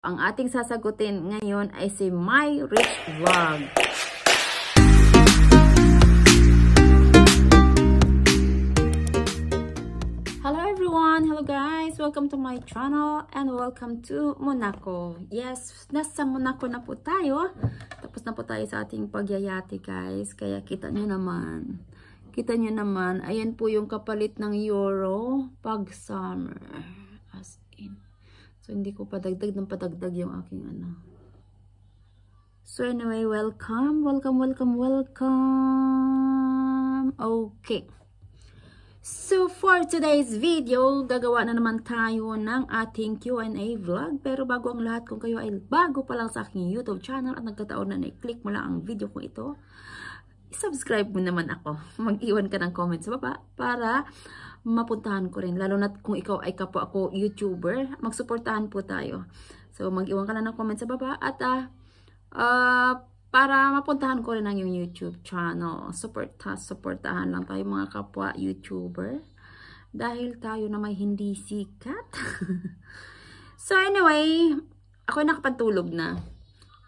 Ang ating sasagutin ngayon ay si My Rich Vlog. Hello everyone! Hello guys! Welcome to my channel and welcome to Monaco. Yes, nasa Monaco na po tayo. Tapos na po tayo sa ating pagyayati guys. Kaya kita nyo naman. Kita nyo naman, ayan po yung kapalit ng euro pag summer. So, hindi ko padagdag ng padagdag yung aking ano. So, anyway, welcome, welcome, welcome, welcome. Okay. So, for today's video, gagawa na naman tayo ng ating Q&A vlog. Pero bago ang lahat, kung kayo ay bago pa lang sa aking YouTube channel at nagkataon na na-click mo lang ang video ko ito, subscribe mo naman ako. Mag-iwan ka ng comment sa baba para mapuntahan ko rin. Lalo na kung ikaw ay kapo ako YouTuber, magsuportahan po tayo. So, mag-iwan ka lang ng comment sa baba at uh, uh, para mapuntahan ko rin ang yung YouTube channel. Support, supportahan lang tayo mga kapwa YouTuber. Dahil tayo na may hindi sikat. so, anyway, ako nakapantulog na.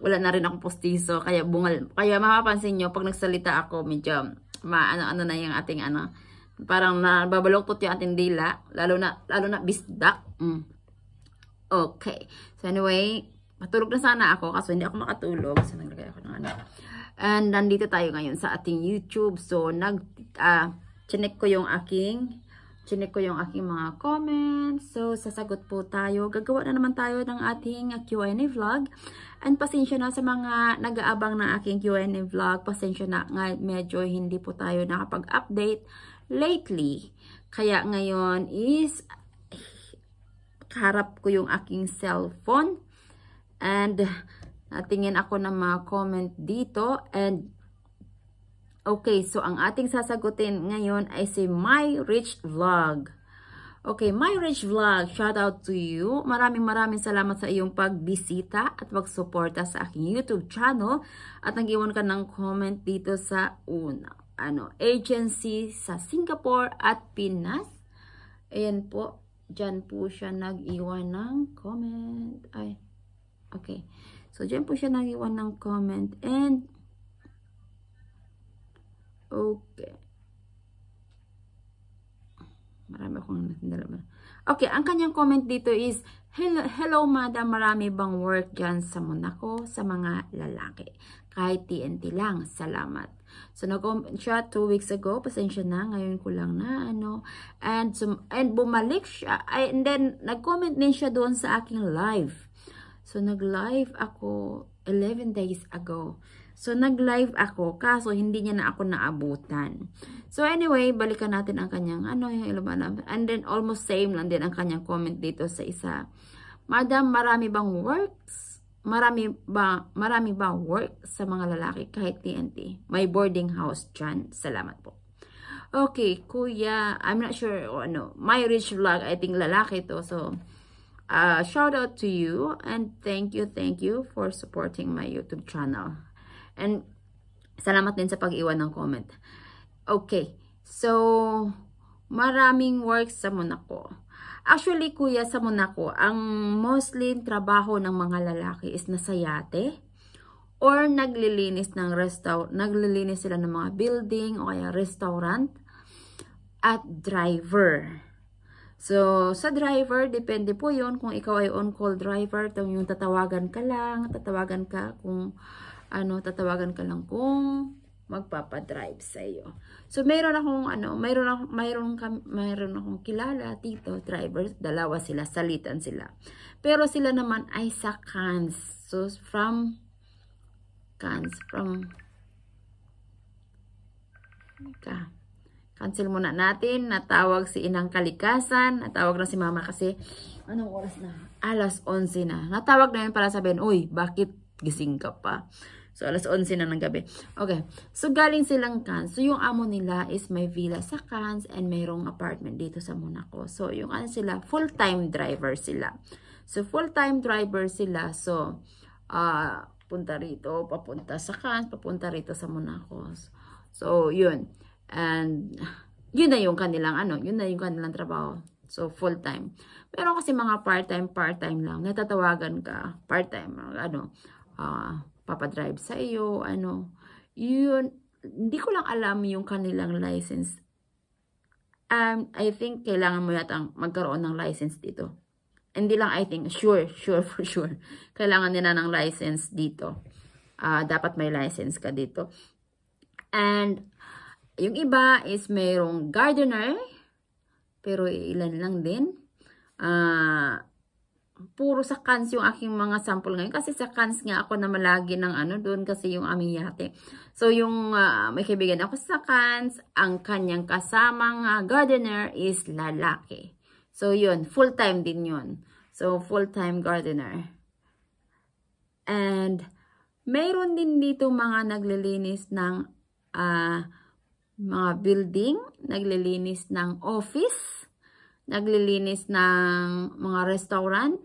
Wala na rin akong postiso. Kaya bungal. Kaya mapapansin nyo, pag nagsalita ako, medyo maano-ano na yung ating ano parang nababaloktot yung ating dila. Lalo na, lalo na bisdak. Mm. Okay. So anyway, matulog na sana ako kasi hindi ako makatulog. So naglagay ako ng ano. And nandito tayo ngayon sa ating YouTube. So nag, ah, uh, ko yung aking chinek ko yung aking mga comments. So, sasagot po tayo. Gagawa na naman tayo ng ating Q&A vlog. And pasensya na sa mga nag-aabang ng aking Q&A vlog. Pasensya na nga medyo hindi po tayo nakapag-update lately. Kaya ngayon is harap ko yung aking cellphone and natingin ako ng mga comment dito and okay so ang ating sasagutin ngayon ay si My Rich Vlog Okay, My Rich Vlog, shout out to you. Maraming maraming salamat sa iyong pagbisita at pagsuporta sa aking YouTube channel at nag-iwan ka ng comment dito sa una ano, agency sa Singapore at Pinas. Ayan po. Diyan po siya nag-iwan ng comment. Ay, okay. So, diyan po siya nag-iwan ng comment. And, okay. Marami akong natin Okay, ang kanyang comment dito is, Hello, hello madam, marami bang work dyan sa Monaco sa mga lalaki? Kahit TNT lang, salamat. So, nag-open siya 2 weeks ago. Pasensya na. Ngayon ko lang na, ano. And, sum and bumalik siya. and then, nag-comment din siya doon sa aking live. So, nag-live ako 11 days ago. So, nag-live ako, kaso hindi niya na ako naabutan. So, anyway, balikan natin ang kanyang, ano yung ilaban And then, almost same lang din ang kanyang comment dito sa isa. Madam, marami bang works? marami ba, marami ba work sa mga lalaki kahit TNT? May boarding house dyan. Salamat po. Okay, kuya, I'm not sure oh, ano, my rich vlog, I think lalaki to. So, uh, shout out to you and thank you, thank you for supporting my YouTube channel. And salamat din sa pag-iwan ng comment. Okay, so maraming work sa Monaco. Actually, kuya, sa Monaco, ang mostly trabaho ng mga lalaki is nasa yate or naglilinis ng restaurant, naglilinis sila ng mga building o kaya restaurant at driver. So, sa driver, depende po yon kung ikaw ay on-call driver, yung tatawagan ka lang, tatawagan ka kung ano, tatawagan ka lang kung magpapa-drive sa iyo. So mayroon akong ano, mayroon akong mayroon mayroon akong kilala tito driver, dalawa sila, salitan sila. Pero sila naman ay sa Cans. So from Cans from ka. Cancel muna natin. Natawag si Inang Kalikasan. Natawag na si Mama kasi anong oras na? Alas 11 na. Natawag na yun para sabihin, uy, bakit gising ka pa? So, alas 11 na ng gabi. Okay. So, galing silang Cannes. So, yung amo nila is may villa sa Cannes and mayroong apartment dito sa Monaco. So, yung ano sila, full-time driver sila. So, full-time driver sila. So, uh, punta rito, papunta sa Cannes, papunta rito sa Monaco. So, yun. And, yun na yung kanilang ano, yun na yung kanilang trabaho. So, full-time. Pero kasi mga part-time, part-time lang. Natatawagan ka, part-time, ano, ah, uh, papadrive sa iyo, ano. Yun, hindi ko lang alam yung kanilang license. Um, I think kailangan mo yata magkaroon ng license dito. Hindi lang I think, sure, sure for sure. Kailangan nila ng license dito. Uh, dapat may license ka dito. And, yung iba is mayroong gardener, pero ilan lang din. Ah, uh, puro sa cans yung aking mga sample ngayon. Kasi sa cans nga ako na malagi ng ano, doon kasi yung aming yate. So, yung uh, may kaibigan ako sa cans, ang kanyang kasamang uh, gardener is lalaki. So, yun. Full-time din yun. So, full-time gardener. And, mayroon din dito mga naglilinis ng uh, mga building, naglilinis ng office, naglilinis ng mga restaurant,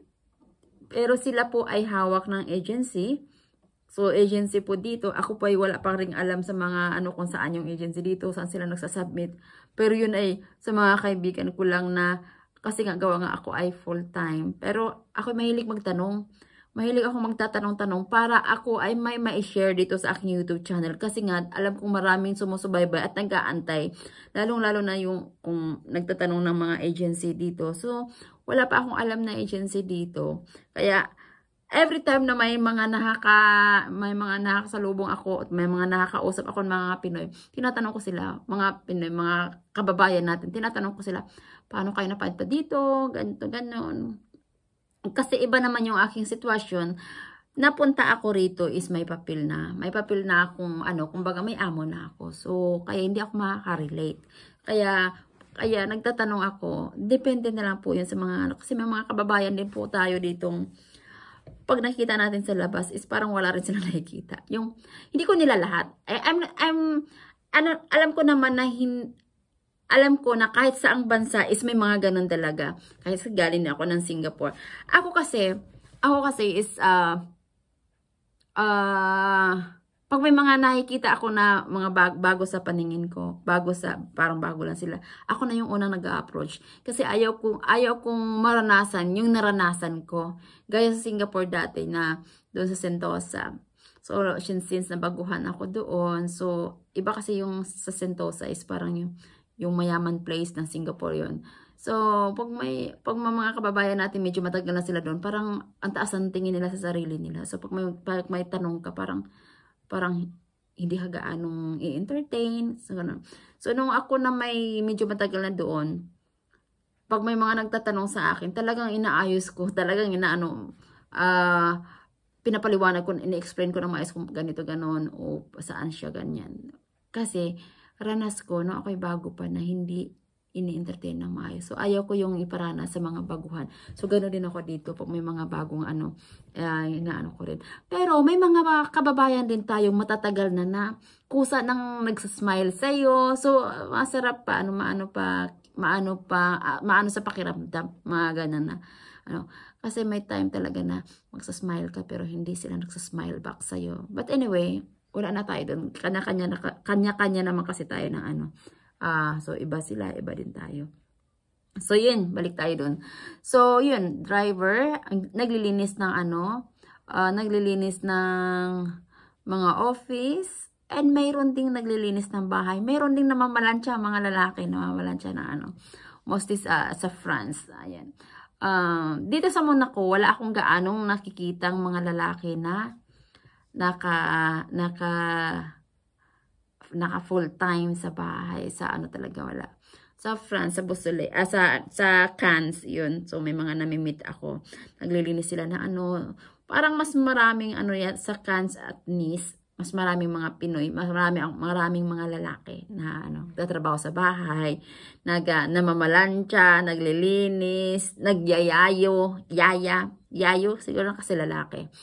pero sila po ay hawak ng agency. So, agency po dito. Ako po ay wala pang ring alam sa mga ano kung saan yung agency dito, saan sila nagsasubmit. Pero yun ay sa mga kaibigan ko lang na kasi nga gawa nga ako ay full time. Pero ako mahilig magtanong. Mahilig ako magtatanong-tanong para ako ay may ma-share dito sa aking YouTube channel. Kasi nga, alam kong maraming sumusubaybay at nag-aantay. Lalong-lalo na yung kung nagtatanong ng mga agency dito. So, wala pa akong alam na agency dito. Kaya, every time na may mga nakaka, may mga nakakasalubong ako at may mga nakakausap ako ng mga Pinoy, tinatanong ko sila, mga Pinoy, mga kababayan natin, tinatanong ko sila, paano kayo napadpa dito, ganito, ganon. Kasi iba naman yung aking sitwasyon, napunta ako rito is may papel na. May papel na akong ano, kumbaga may amo na ako. So, kaya hindi ako makaka-relate. Kaya, kaya nagtatanong ako, depende na lang po yun sa mga ano. Kasi may mga kababayan din po tayo ditong pag nakita natin sa labas is parang wala rin sila nakikita. Yung, hindi ko nila lahat. Eh, I'm, I'm, ano, alam ko naman na hin, alam ko na kahit saang bansa is may mga ganun talaga. Kahit galing ako ng Singapore. Ako kasi, ako kasi is, ah, uh, ah, uh, pag may mga nakikita ako na mga bag, bago sa paningin ko, bago sa, parang bago lang sila, ako na yung unang nag-approach. Kasi ayaw kong, ayaw kong maranasan yung naranasan ko. Gaya sa Singapore dati na doon sa Sentosa. So, since nabaguhan ako doon, so, iba kasi yung sa Sentosa is parang yung, yung mayaman place ng Singapore yon So, pag may pag mga kababayan natin medyo matagal na sila doon, parang ang taas ang tingin nila sa sarili nila. So, pag may, pag may tanong ka, parang parang hindi hagaanong i-entertain. So, ganun. so, nung ako na may medyo matagal na doon, pag may mga nagtatanong sa akin, talagang inaayos ko, talagang inaano, ah, uh, pinapaliwanag ko, ini-explain ko ng maayos kung ganito, ganon, o saan siya, ganyan. Kasi, ranas ko, no, ako'y bago pa na hindi ini-entertain ng maayos. So, ayaw ko yung iparana sa mga baguhan. So, gano'n din ako dito pag may mga bagong ano, uh, inaano ko rin. Pero, may mga kababayan din tayong matatagal na na kusa nang nagsasmile sa'yo. So, masarap pa, ano, maano pa, maano pa, uh, maano sa pakiramdam, mga ganun na. Ano, kasi may time talaga na magsasmile ka pero hindi sila nagsasmile back sa'yo. But anyway, wala na tayo dun. Kanya-kanya naman kasi tayo ng ano, Ah, so, iba sila, iba din tayo. So, yun, balik tayo dun. So, yun, driver, naglilinis ng ano, uh, naglilinis ng mga office, and mayroon ding naglilinis ng bahay. Mayroon ding namamalansya, mga lalaki, namamalansya na ano, mostly sa, sa France. Ayan. Uh, dito sa Monaco, wala akong gaanong nakikitang mga lalaki na naka, naka, naka full time sa bahay sa ano talaga wala sa France, sa Bosole, ah, sa, sa Cannes, yun. So, may mga nami-meet ako. Naglilinis sila na ano, parang mas maraming ano yan, sa Cannes at Nice, mas maraming mga Pinoy, mas marami ang maraming mga lalaki na ano, nagtatrabaho sa bahay, nag uh, namamalansya, naglilinis, nagyayayo, yaya, yayo siguro kasi lalaki.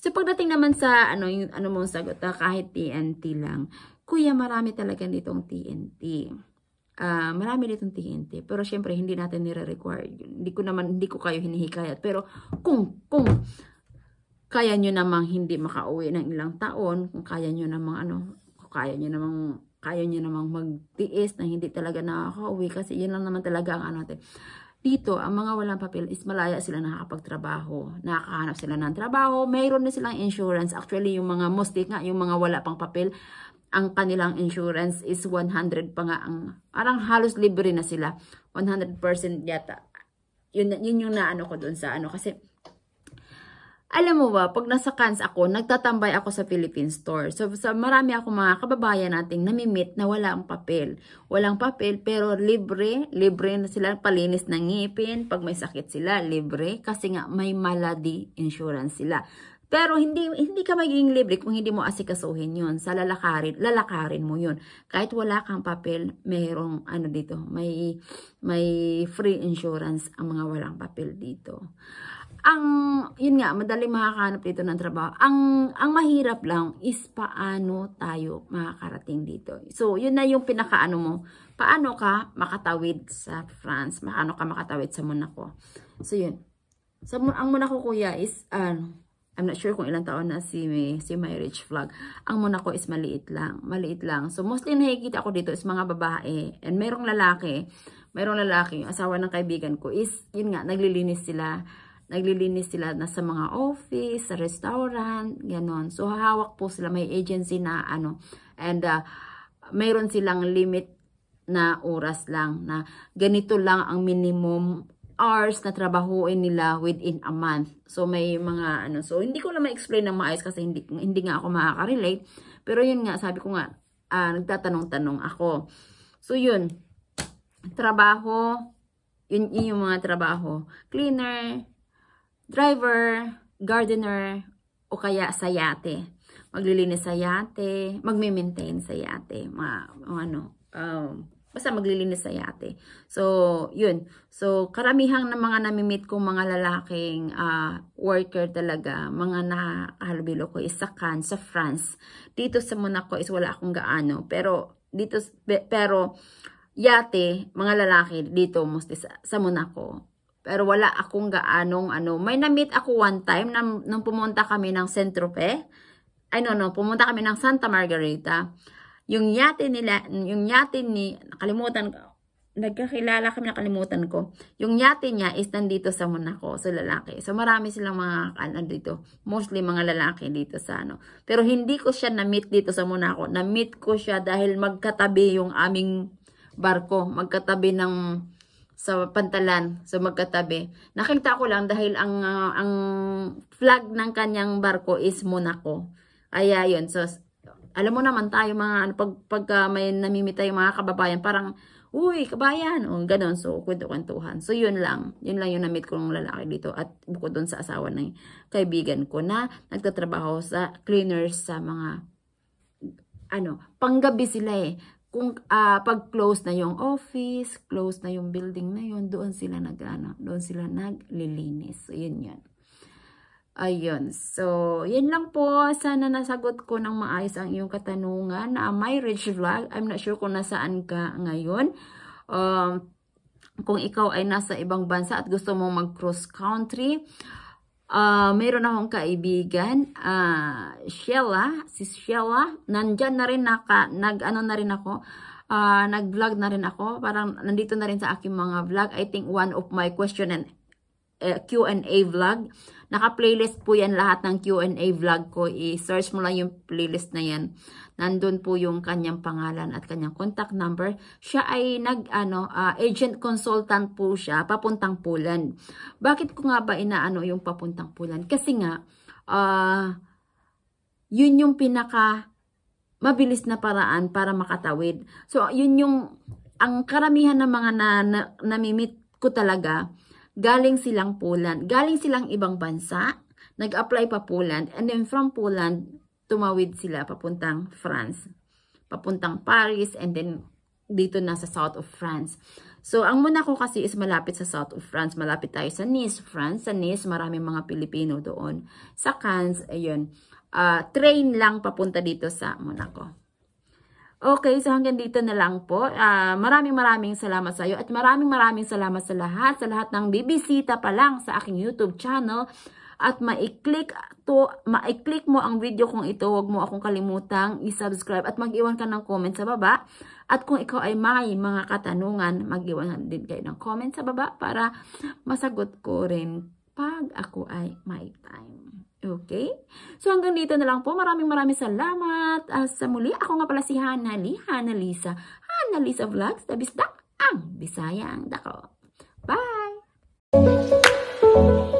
So pagdating naman sa ano yung ano mong sagot, ah, kahit TNT lang. Kuya, marami talaga nitong TNT. Uh, ah, marami nitong TNT. Pero syempre, hindi natin nire-require Hindi ko naman, hindi ko kayo hinihikayat. Pero kung, kung, kaya nyo namang hindi makauwi ng ilang taon, kung kaya nyo namang ano, kung kaya nyo namang kaya nyo namang magtiis na hindi talaga nakakauwi kasi yun lang naman talaga ang ano natin. Dito, ang mga walang papel is malaya sila nakakapagtrabaho. Nakakahanap sila ng trabaho. Mayroon na silang insurance. Actually, yung mga mostly nga, yung mga wala pang papel, ang kanilang insurance is 100 pa nga ang parang halos libre na sila 100% yata yun, yun yung naano ko doon sa ano kasi alam mo ba, pag nasa cans ako, nagtatambay ako sa Philippine store. So, sa marami ako mga kababayan nating namimit na wala ang papel. Walang papel, pero libre. Libre na sila, palinis ng ngipin. Pag may sakit sila, libre. Kasi nga, may malady insurance sila. Pero hindi, hindi ka magiging libre kung hindi mo asikasuhin 'yon Sa lalakarin, lalakarin mo 'yon. Kahit wala kang papel, mayroong ano dito, may, may free insurance ang mga walang papel dito. Ang, yun nga, madali makakahanap dito ng trabaho. Ang, ang mahirap lang is paano tayo makakarating dito. So, yun na yung pinakaano mo. Paano ka makatawid sa France? Paano ka makatawid sa Monaco? So, yun. Sa, ang Monaco, kuya, is, ano, uh, I'm not sure kung ilang taon na si, si my rich vlog. Ang muna ko is maliit lang. Maliit lang. So, mostly nakikita ko dito is mga babae. And mayroong lalaki. Mayroong lalaki. Yung asawa ng kaibigan ko is, yun nga, naglilinis sila. Naglilinis sila na sa mga office, sa restaurant, ganon. So, hahawak po sila. May agency na ano. And, uh, mayroon silang limit na oras lang na ganito lang ang minimum hours na trabahuin nila within a month. So may mga ano, so hindi ko lang ma-explain ng maayos kasi hindi, hindi nga ako makaka-relate. Pero yun nga, sabi ko nga, uh, nagtatanong-tanong ako. So yun, trabaho, yun, yun yung mga trabaho. Cleaner, driver, gardener, o kaya sa yate. Maglilinis sa yate, magme-maintain sa yate, mga, ano, um, Basta maglilinis na yate. So, yun. So, karamihan ng mga namimit kong mga lalaking uh, worker talaga, mga nakahalubilo ko is sa Cannes, sa France. Dito sa Monaco is wala akong gaano. Pero, dito, pero, yate, mga lalaki dito, mostly sa, sa Monaco. Pero wala akong gaanong ano. May na-meet ako one time nang, nang pumunta kami ng Saint-Tropez. I don't know, pumunta kami ng Santa Margarita yung yate nila, yung yate ni, nakalimutan ko, nagkakilala kami, nakalimutan ko. Yung yate niya is nandito sa Monaco, sa lalaki. So, marami silang mga, ano dito, mostly mga lalaki dito sa ano. Pero hindi ko siya na-meet dito sa Monaco. Na-meet ko siya dahil magkatabi yung aming barko. Magkatabi ng, sa pantalan, sa so magkatabi. Nakita ko lang dahil ang, uh, ang flag ng kanyang barko is Monaco. Kaya yun, so alam mo naman tayo mga ano, pag, pag uh, may namimitay yung mga kababayan, parang, uy, kabayan, o ganun. So, kwento-kwentuhan. So, yun lang. Yun lang yung namit ko ng lalaki dito at bukod dun sa asawa ng kaibigan ko na nagtatrabaho sa cleaners sa mga, ano, panggabi sila eh. Kung uh, pag close na yung office, close na yung building na yun, doon sila nag, ano, doon sila naglilinis. So, yun yun. Ayun. So, yan lang po. Sana nasagot ko ng maayos ang iyong katanungan. Uh, my rich vlog, I'm not sure kung nasaan ka ngayon. Um, kung ikaw ay nasa ibang bansa at gusto mong mag-cross country, uh, mayroon akong kaibigan, uh, Sheila, si Sheila, nandyan na rin naka, nag, ano na rin ako, uh, nag-vlog na rin ako, parang nandito na rin sa aking mga vlog, I think one of my question and eh, Q&A vlog. Naka-playlist po yan lahat ng Q&A vlog ko. I-search mo lang yung playlist na yan. Nandun po yung kanyang pangalan at kanyang contact number. Siya ay nag, ano, uh, agent consultant po siya, papuntang pulan. Bakit ko nga ba inaano yung papuntang pulan? Kasi nga, uh, yun yung pinaka mabilis na paraan para makatawid. So, yun yung, ang karamihan ng mga na, na, namimit ko talaga, galing silang Poland. Galing silang ibang bansa, nag-apply pa Poland, and then from Poland, tumawid sila papuntang France. Papuntang Paris, and then dito na sa south of France. So, ang muna ko kasi is malapit sa south of France. Malapit tayo sa Nice, France. Sa Nice, maraming mga Pilipino doon. Sa Cannes, ayun. Uh, train lang papunta dito sa Monaco. Okay, so hanggang dito na lang po. Uh, maraming maraming salamat sa iyo at maraming maraming salamat sa lahat, sa lahat ng bibisita pa lang sa aking YouTube channel. At maiklik, to, maiklik mo ang video kong ito, huwag mo akong kalimutang isubscribe at mag-iwan ka ng comment sa baba. At kung ikaw ay may mga katanungan, mag-iwan din kayo ng comment sa baba para masagot ko rin pag ako ay may time. Okay? So hanggang dito na lang po. Maraming maraming salamat. Uh, sa muli, ako nga pala si Hanali, Hanalisa. Hanalisa Vlogs, the bisdak ang Bisayang Dako. Bye!